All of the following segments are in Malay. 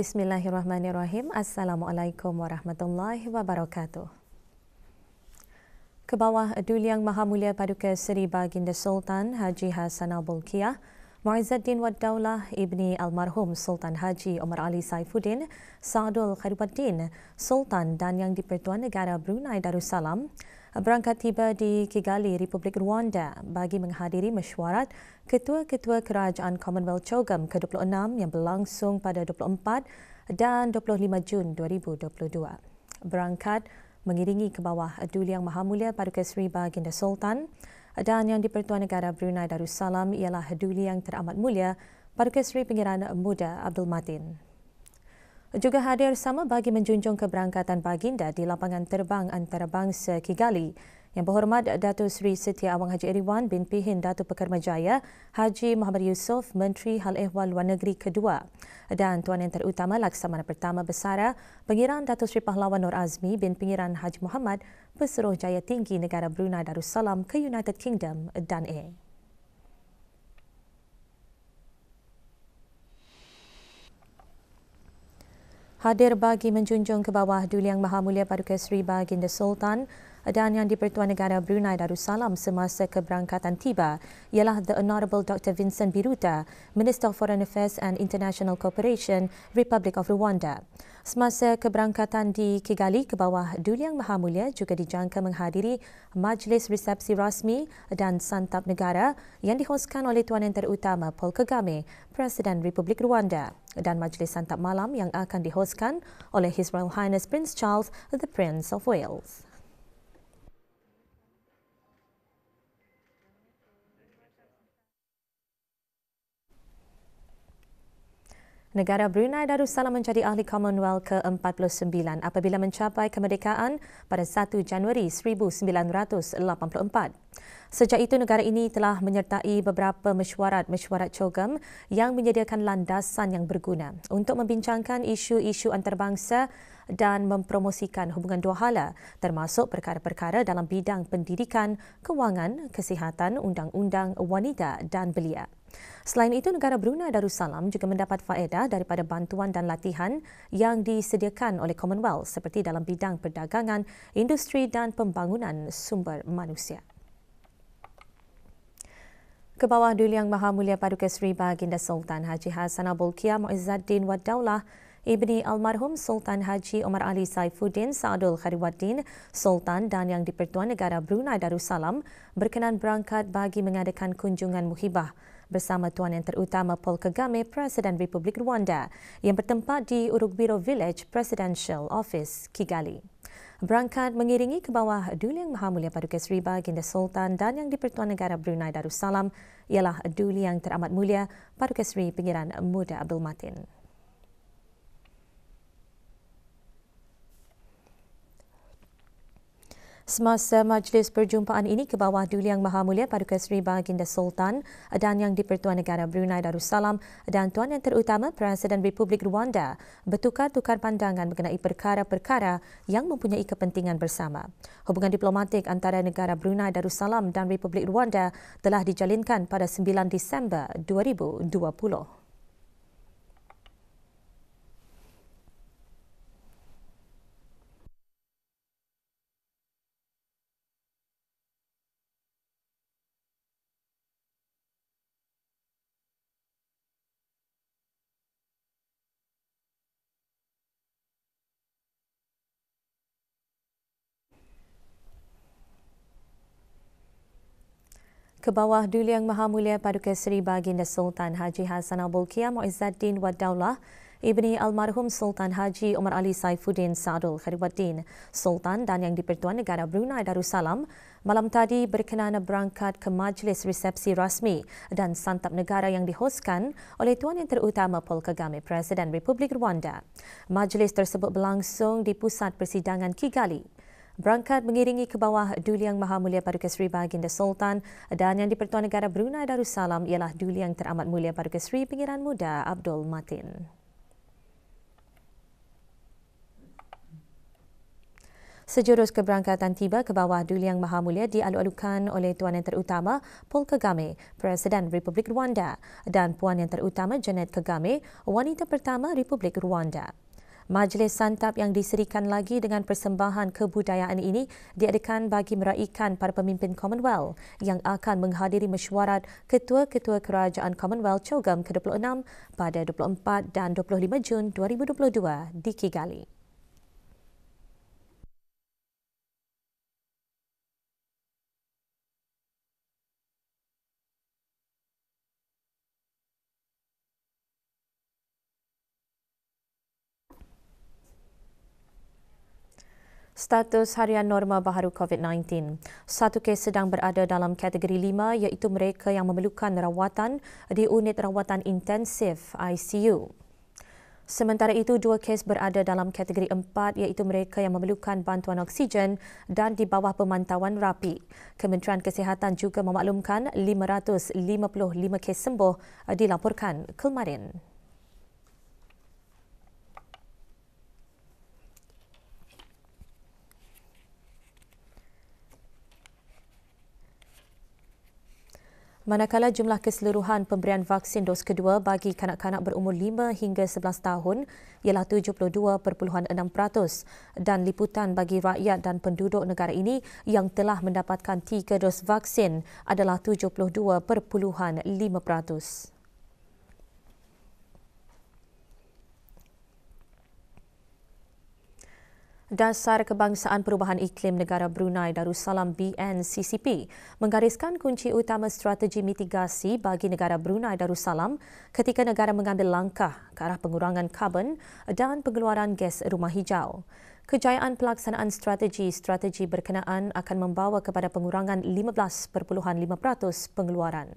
Bismillahirrahmanirrahim. Assalamualaikum warahmatullahi wabarakatuh. Ke bawah Adul Yang Maha Mulia Paduka Seri Baginda Sultan Haji Hassan Abulkiyah, Muizzuddin Waddaulah Ibni Almarhum Sultan Haji Omar Ali Saifuddin, Sa'adul Khairuddin, Sultan dan Yang di Pertuan Negara Brunei Darussalam, berangkat tiba di Kigali, Republik Rwanda bagi menghadiri mesyuarat Ketua-Ketua Kerajaan Commonwealth Chogam ke-26 yang berlangsung pada 24 dan 25 Jun 2022. Berangkat mengiringi ke bawah Duli Yang Maha Mulia Paduka Seri Baginda Sultan dan Yang di-Pertuan Negara Brunei Darussalam ialah Duli Yang Teramat Mulia Paduka Seri Pengiran Muda Abdul Matin juga hadir sama bagi menjunjung keberangkatan baginda di lapangan terbang antarabangsa Kigali. Yang berhormat Datuk Seri Setia Awang Haji Eriwan bin Pihin Datuk Pekermajaya, Haji Muhammad Yusof, Menteri Hal Ehwal Luar Negeri Kedua dan Tuan Yang Terutama Laksamana Pertama Besara, Pengiran Datuk Seri Pahlawan Nur Azmi bin Pengiran Haji Muhammad, Peseroh Jaya Tinggi Negara Brunei Darussalam ke United Kingdom dan A. hadir bagi menjunjung ke bawah Duli Yang Maha Mulia Paduka Seri Baginda Sultan dan yang di-Pertuan Negara Brunei Darussalam semasa keberangkatan tiba ialah The Honourable Dr. Vincent Biruta, Minister of Foreign Affairs and International Cooperation, Republic of Rwanda. Semasa keberangkatan di Kigali ke bawah Duliang Maha Mulia juga dijangka menghadiri Majlis Resepsi Rasmi dan Santap Negara yang dihoskan oleh Tuan Yang Terutama Paul Kagame, Presiden Republik Rwanda dan Majlis Santap Malam yang akan dihoskan oleh His Royal Highness Prince Charles, the Prince of Wales. Negara Brunei Darussalam menjadi ahli Commonwealth ke-49 apabila mencapai kemerdekaan pada 1 Januari 1984. Sejak itu negara ini telah menyertai beberapa mesyuarat-mesyuarat cogam yang menyediakan landasan yang berguna untuk membincangkan isu-isu antarabangsa dan mempromosikan hubungan dua hala termasuk perkara-perkara dalam bidang pendidikan, kewangan, kesihatan, undang-undang wanita dan belia. Selain itu, negara Brunei Darussalam juga mendapat faedah daripada bantuan dan latihan yang disediakan oleh Commonwealth seperti dalam bidang perdagangan, industri dan pembangunan sumber manusia. Ke bawah Duli Yang Maha Mulia Paduka Seri Baginda Sultan Haji Hassan Abulkiyah Mu'izzaddin Waddaulah Ibni Almarhum Sultan Haji Omar Ali Saifuddin Saadul Khariwaddin Sultan dan Yang di-Pertuan Negara Brunei Darussalam berkenan berangkat bagi mengadakan kunjungan muhibah bersama Tuan Yang Terutama Paul Kagame, Presiden Republik Rwanda yang bertempat di Urugbiro Village Presidential Office, Kigali. Berangkat mengiringi ke bawah Duli Yang Maha Mulia Paduka Seri Baginda Sultan dan Yang di-Pertuan Negara Brunei Darussalam ialah Duli Yang Teramat Mulia Paduka Seri Pengiran Muda Abdul Matin. semasa majlis perjumpaan ini ke bawah Duli Yang Maha Mulia Paduka Seri Baginda Sultan dan Yang Dipertuan Negara Brunei Darussalam dan Tuan Yang Terutama Presiden Republik Rwanda bertukar-tukar pandangan mengenai perkara-perkara yang mempunyai kepentingan bersama. Hubungan diplomatik antara negara Brunei Darussalam dan Republik Rwanda telah dijalinkan pada 9 Disember 2020. ke bawah Duli Yang Maha Mulia Paduka Seri Baginda Sultan Haji Hassan Abul Qiyam Muizzaddin Wad Daulah Ibni Almarhum Sultan Haji Umar Ali Saifuddin Sadul Khairuddin Sultan dan Yang dipertuan Negara Brunei Darussalam malam tadi berkenaan berangkat ke majlis resepsi rasmi dan santap negara yang dihoskan oleh Tuan Yang Terutama Paul Kagame Presiden Republik Rwanda. Majlis tersebut berlangsung di Pusat Persidangan Kigali. Berangkat mengiringi ke bawah Duli Yang Maha Mulia Paduka Seri Baginda Sultan dan yang di-Pertuan Negara Brunei Darussalam ialah Duli Yang Teramat Mulia Paduka Seri Pengiran Muda Abdul Matin. Sejurus keberangkatan tiba ke bawah Duli Yang Maha Mulia dialu-alukan oleh Tuan Yang Terutama Paul Kagame, Presiden Republik Rwanda dan Puan Yang Terutama Janet Kagame, wanita pertama Republik Rwanda. Majlis santap yang diserikan lagi dengan persembahan kebudayaan ini diadakan bagi meraihkan para pemimpin Commonwealth yang akan menghadiri mesyuarat Ketua-Ketua Kerajaan Commonwealth Cogam ke-26 pada 24 dan 25 Jun 2022 di Kigali. status harian norma baharu COVID-19. Satu kes sedang berada dalam kategori 5 iaitu mereka yang memerlukan rawatan di unit rawatan intensif ICU. Sementara itu, dua kes berada dalam kategori 4 iaitu mereka yang memerlukan bantuan oksigen dan di bawah pemantauan rapi. Kementerian Kesihatan juga memaklumkan 555 kes sembuh dilaporkan kemarin. Manakala jumlah keseluruhan pemberian vaksin dos kedua bagi kanak-kanak berumur 5 hingga 11 tahun ialah 72.6% dan liputan bagi rakyat dan penduduk negara ini yang telah mendapatkan 3 dos vaksin adalah 72.5%. Dasar Kebangsaan Perubahan Iklim Negara Brunei Darussalam BNCCP menggariskan kunci utama strategi mitigasi bagi negara Brunei Darussalam ketika negara mengambil langkah ke arah pengurangan karbon dan pengeluaran gas rumah hijau. Kejayaan pelaksanaan strategi-strategi berkenaan akan membawa kepada pengurangan 15.5% pengeluaran.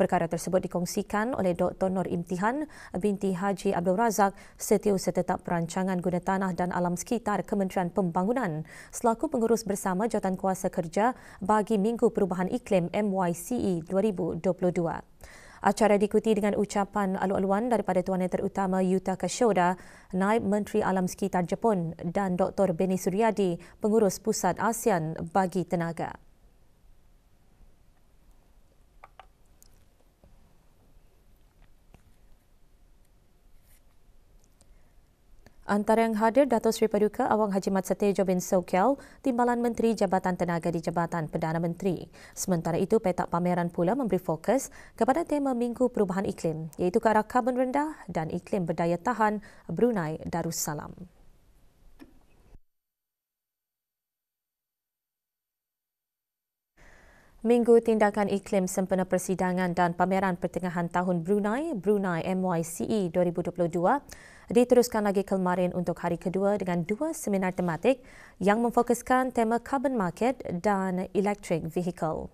Perkara tersebut dikongsikan oleh Dr. Nur Imtihan binti Haji Abdul Razak Setiu Setetap perancangan guna tanah dan alam sekitar Kementerian Pembangunan selaku pengurus bersama jawatan kuasa kerja bagi Minggu Perubahan Iklim MYCE 2022. Acara diikuti dengan ucapan alu-aluan daripada Tuan Yang Terutama Yuta Kashoda, Naib Menteri Alam Sekitar Jepun dan Dr. Beni Suryadi, Pengurus Pusat ASEAN bagi Tenaga. Antara yang hadir datuk Sri Paduka Awang Haji Mat Satejo bin Sokial, Timbalan Menteri Jabatan Tenaga di Jabatan Perdana Menteri. Sementara itu, petak pameran pula memberi fokus kepada tema Minggu Perubahan Iklim, iaitu ke arah karbon rendah dan iklim berdaya tahan Brunei Darussalam. Minggu Tindakan Iklim Sempena Persidangan dan Pameran Pertengahan Tahun Brunei, Brunei MYCE 2022, diteruskan lagi kemarin untuk hari kedua dengan dua seminar tematik yang memfokuskan tema carbon market dan electric vehicle.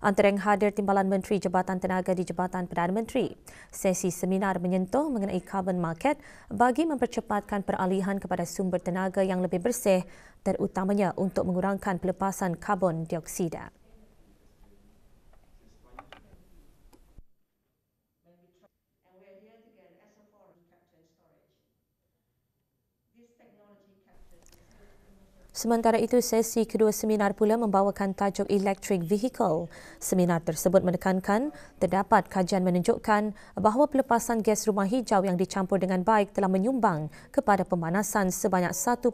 Antara yang hadir Timbalan Menteri Jabatan Tenaga di Jabatan Perdana Menteri, sesi seminar menyentuh mengenai carbon market bagi mempercepatkan peralihan kepada sumber tenaga yang lebih bersih terutamanya untuk mengurangkan pelepasan karbon dioksida. Sementara itu, sesi kedua seminar pula membawakan tajuk Electric Vehicle. Seminar tersebut menekankan terdapat kajian menunjukkan bahawa pelepasan gas rumah hijau yang dicampur dengan baik telah menyumbang kepada pemanasan sebanyak 1.5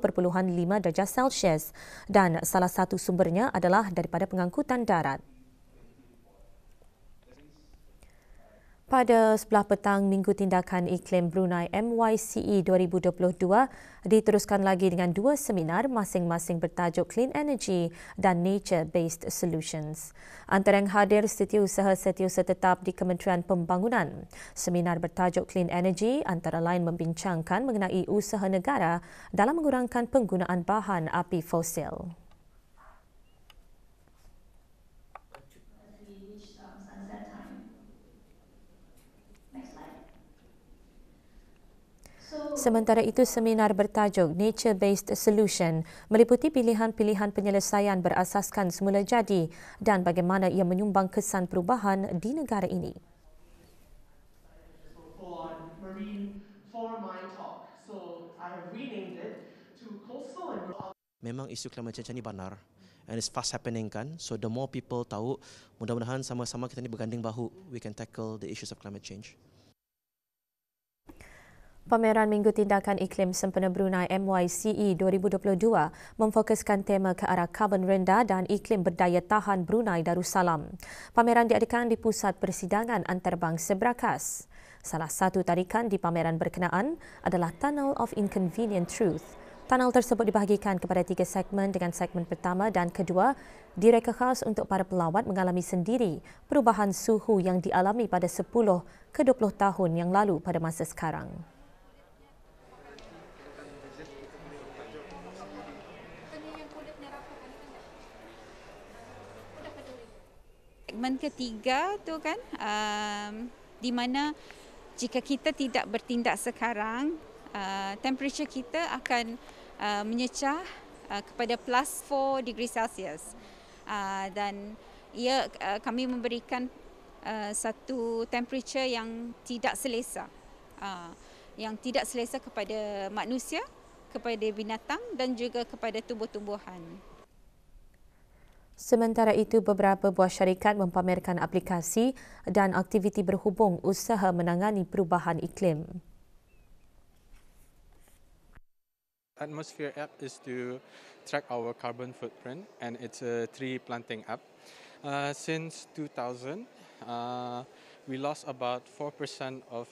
darjah Celsius dan salah satu sumbernya adalah daripada pengangkutan darat. Pada sebelah petang Minggu Tindakan Iklim Brunei MYCE 2022 diteruskan lagi dengan dua seminar masing-masing bertajuk Clean Energy dan Nature Based Solutions. Antara yang hadir setiausaha setiausaha tetap di Kementerian Pembangunan. Seminar bertajuk Clean Energy antara lain membincangkan mengenai usaha negara dalam mengurangkan penggunaan bahan api fosil. Sementara itu, seminar bertajuk Nature Based Solution meliputi pilihan-pilihan penyelesaian berasaskan semula jadi dan bagaimana ia menyumbang kesan perubahan di negara ini. Memang isu climate change ini benar and it's fast happening kan. So the more people tahu, mudah-mudahan sama-sama kita ni berganding bahu, we can tackle the issues of climate change. Pameran Minggu Tindakan Iklim Sempena Brunei MYCE 2022 memfokuskan tema ke arah karbon rendah dan iklim berdaya tahan Brunei Darussalam. Pameran diadakan di Pusat Persidangan Antarabangsa Berakas. Salah satu tarikan di pameran berkenaan adalah Tunnel of Inconvenient Truth. Tunnel tersebut dibahagikan kepada tiga segmen dengan segmen pertama dan kedua direka khas untuk para pelawat mengalami sendiri perubahan suhu yang dialami pada 10 ke 20 tahun yang lalu pada masa sekarang. segmen ketiga tu kan um, di mana jika kita tidak bertindak sekarang uh, temperature kita akan uh, menyecah uh, kepada plus 4 degree celsius uh, dan ia uh, kami memberikan uh, satu temperature yang tidak selesa uh, yang tidak selesa kepada manusia kepada binatang dan juga kepada tumbuh-tumbuhan Sementara itu, beberapa buah syarikat mempamerkan aplikasi dan aktiviti berhubung usaha menangani perubahan iklim. Atmosphere app is to track our carbon footprint and it's a tree planting app. Uh, since 2000, uh, we lost about 4% of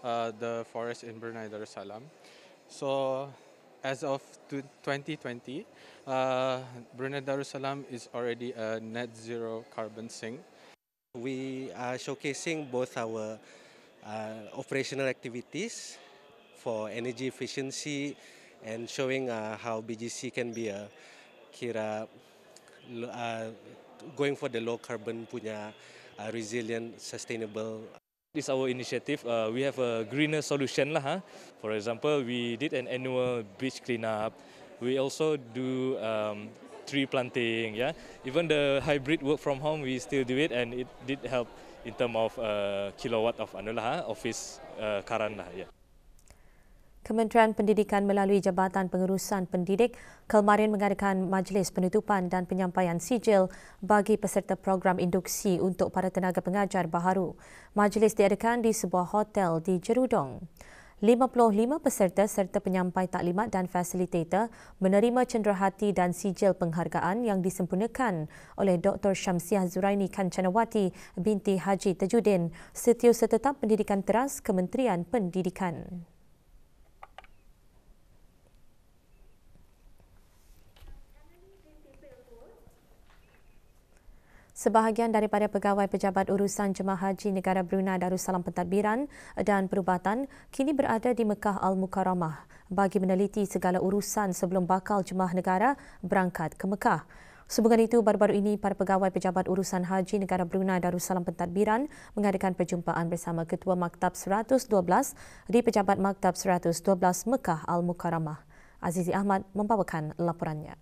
uh, the forest in Brunei Darussalam. So as of 2020, uh, Brunei Darussalam is already a net zero carbon sink. We are showcasing both our uh, operational activities for energy efficiency and showing uh, how BGC can be a kira uh, going for the low carbon punya uh, resilient sustainable this is our initiative. Uh, we have a greener solution. Lah, huh? For example, we did an annual beach cleanup. We also do um, tree planting. Yeah, Even the hybrid work from home, we still do it and it did help in terms of uh, kilowatt of anulah, office uh, Lah, yeah. Kementerian Pendidikan melalui Jabatan Pengurusan Pendidik kemarin mengadakan majlis penutupan dan penyampaian sijil bagi peserta program induksi untuk para tenaga pengajar baharu. Majlis diadakan di sebuah hotel di Jerudong. 55 peserta serta penyampai taklimat dan fasilitator menerima cenderahati dan sijil penghargaan yang disempurnakan oleh Dr. Syamsiah Zuraini Kanchanawati binti Haji Tajuddin, Setiausaha Tetap Pendidikan Teras Kementerian Pendidikan. sebahagian daripada pegawai pejabat urusan jemaah haji negara Brunei Darussalam Pentadbiran dan Perubatan kini berada di Mekah Al-Mukarramah bagi meneliti segala urusan sebelum bakal jemaah negara berangkat ke Mekah. Sebagai itu, baru-baru ini para pegawai pejabat urusan haji negara Brunei Darussalam Pentadbiran mengadakan perjumpaan bersama Ketua Maktab 112 di Pejabat Maktab 112 Mekah Al-Mukarramah. Azizi Ahmad membawakan laporannya.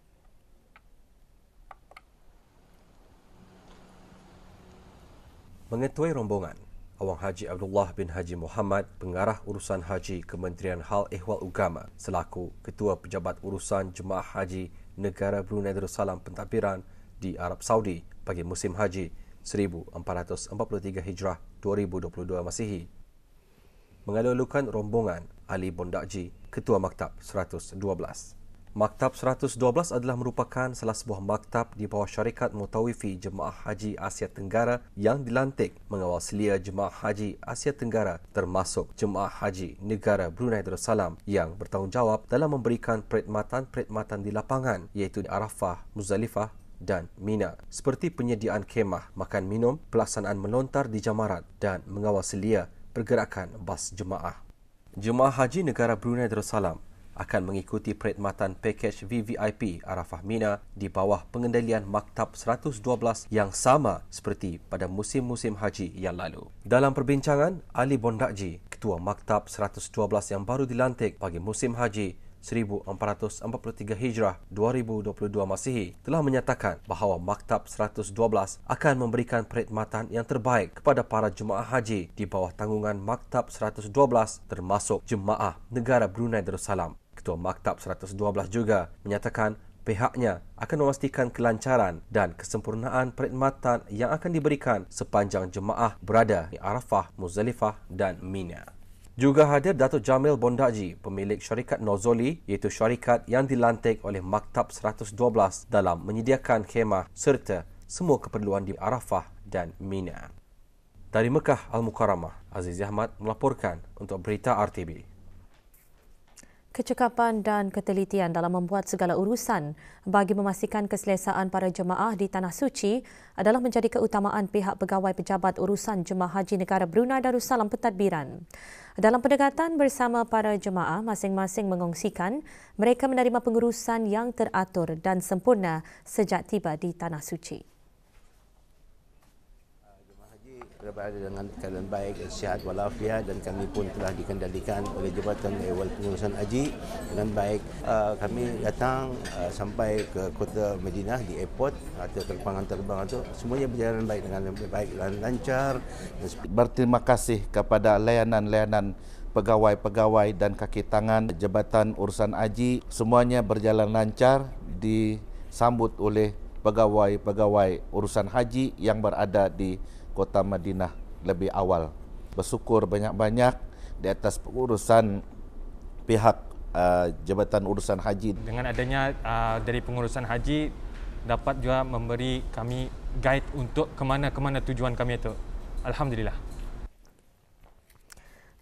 Mengetuai rombongan, Awang Haji Abdullah bin Haji Muhammad, pengarah urusan haji Kementerian Hal Ehwal Ugama, selaku Ketua Pejabat Urusan Jemaah Haji Negara Brunei Darussalam Pentadbiran di Arab Saudi bagi musim haji 1443 Hijrah 2022 Masihi. Mengalulukan rombongan Ali Bondakji, Ketua Maktab 112. Maktab 112 adalah merupakan salah sebuah maktab di bawah syarikat Mutawifi Jemaah Haji Asia Tenggara yang dilantik mengawal selia Jemaah Haji Asia Tenggara termasuk Jemaah Haji Negara Brunei Darussalam yang bertanggungjawab dalam memberikan perkhidmatan-perkhidmatan di lapangan iaitu Arafah, Muzdalifah dan Mina seperti penyediaan kemah, makan minum, pelaksanaan melontar di jamarat dan mengawal selia pergerakan bas jemaah. Jemaah Haji Negara Brunei Darussalam akan mengikuti perkhidmatan pakej VVIP Arafah Mina di bawah pengendalian Maktab 112 yang sama seperti pada musim-musim haji yang lalu. Dalam perbincangan, Ali Bondakji, Ketua Maktab 112 yang baru dilantik bagi musim haji 1443 Hijrah 2022 Masihi telah menyatakan bahawa Maktab 112 akan memberikan perkhidmatan yang terbaik kepada para jemaah haji di bawah tanggungan Maktab 112 termasuk jemaah negara Brunei Darussalam. Ketua Maktab 112 juga menyatakan pihaknya akan memastikan kelancaran dan kesempurnaan perkhidmatan yang akan diberikan sepanjang jemaah berada di Arafah, Muzalifah dan Mina. Juga hadir Dato' Jamil Bondaji, pemilik syarikat Nozoli iaitu syarikat yang dilantik oleh Maktab 112 dalam menyediakan khemah serta semua keperluan di Arafah dan Mina. Dari Mekah Al-Mukarramah, Aziz Ahmad melaporkan untuk Berita RTB kecekapan dan ketelitian dalam membuat segala urusan bagi memastikan keselesaan para jemaah di Tanah Suci adalah menjadi keutamaan pihak pegawai pejabat urusan Jemaah Haji Negara Brunei Darussalam Pentadbiran. Dalam pendekatan bersama para jemaah, masing-masing mengongsikan mereka menerima pengurusan yang teratur dan sempurna sejak tiba di Tanah Suci berada dengan keadaan baik dan sihat walafiat dan kami pun telah dikendalikan oleh Jabatan Ewal Pengurusan Haji dengan baik. Uh, kami datang uh, sampai ke kota Madinah di airport atau terbangan terbang itu semuanya berjalan baik dengan baik dan lancar. Berterima kasih kepada layanan-layanan pegawai-pegawai dan kaki tangan Jabatan Urusan Haji semuanya berjalan lancar disambut oleh pegawai-pegawai urusan haji yang berada di kota Madinah lebih awal. Bersyukur banyak-banyak di atas pengurusan pihak uh, Jabatan Urusan Haji. Dengan adanya uh, dari pengurusan haji dapat juga memberi kami guide untuk ke mana mana tujuan kami itu. Alhamdulillah.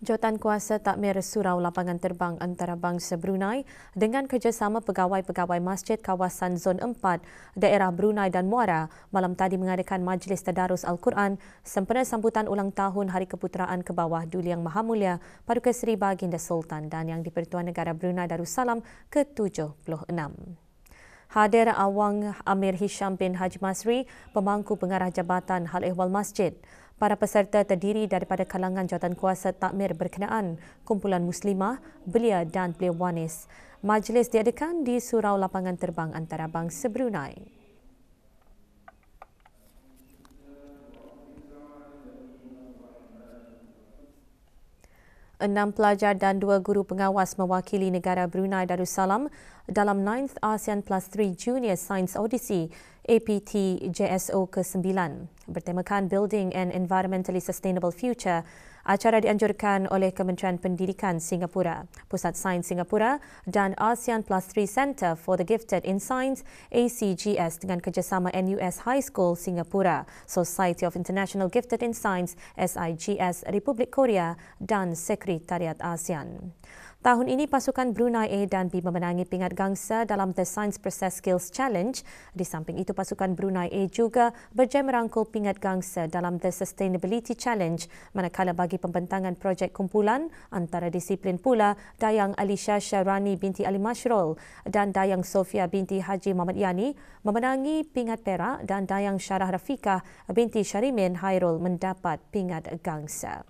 Jawatan Kuasa Takmir Surau Lapangan Terbang Antarabangsa Brunei dengan kerjasama pegawai-pegawai masjid kawasan Zon 4 daerah Brunei dan Muara malam tadi mengadakan Majlis Tadarus Al-Quran sempena sambutan ulang tahun Hari Keputeraan Kebawah Duli Yang Maha Mulia Paduka Seri Baginda Sultan dan Yang di-Pertuan Negara Brunei Darussalam ke-76 hadir Awang Amir Hisham bin Haji Masri, pemangku pengarah Jabatan Hal Ehwal Masjid. Para peserta terdiri daripada kalangan jawatan kuasa takmir berkenaan, kumpulan muslimah, belia dan belia wanis. Majlis diadakan di Surau Lapangan Terbang Antarabang Sebrunai. enam pelajar dan dua guru pengawas mewakili negara Brunei Darussalam dalam 9th ASEAN Plus 3 Junior Science Odyssey APT JSO ke-9 bertemakan Building an Environmentally Sustainable Future Acara dianjurkan oleh Kementerian Pendidikan Singapura, Pusat Sains Singapura dan ASEAN Plus 3 Center for the Gifted in Science, ACGS dengan kerjasama NUS High School Singapura, Society of International Gifted in Science, SIGS Republik Korea dan Sekretariat ASEAN. Tahun ini pasukan Brunei A dan B memenangi pingat gangsa dalam The Science Process Skills Challenge. Di samping itu pasukan Brunei A juga berjaya merangkul pingat gangsa dalam The Sustainability Challenge manakala bagi pembentangan projek kumpulan antara disiplin pula Dayang Alisha Sharani binti Ali Mashrol dan Dayang Sofia binti Haji Muhammad Yani memenangi pingat perak dan Dayang Syarah Rafikah binti Syarimin Hairul mendapat pingat gangsa.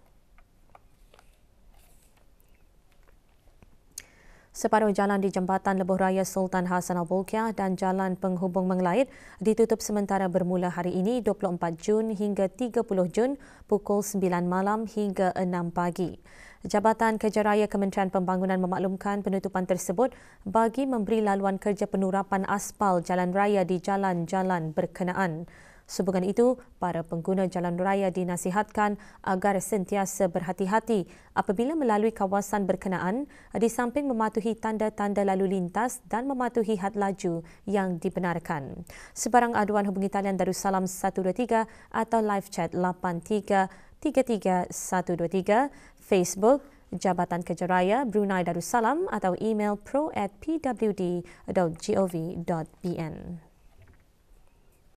separuh jalan di Jembatan Lebuh Raya Sultan Hassan Al-Bulkiah dan Jalan Penghubung Menglait ditutup sementara bermula hari ini 24 Jun hingga 30 Jun pukul 9 malam hingga 6 pagi. Jabatan Kerja Raya Kementerian Pembangunan memaklumkan penutupan tersebut bagi memberi laluan kerja penurapan aspal jalan raya di jalan-jalan berkenaan. Sebagian itu, para pengguna jalan raya dinasihatkan agar sentiasa berhati-hati apabila melalui kawasan berkenaan di samping mematuhi tanda-tanda lalu lintas dan mematuhi had laju yang dibenarkan. Sebarang aduan hubungi talian Darussalam 123 atau live chat 8333123 Facebook Jabatan Kerja Raya Brunei Darussalam atau email pro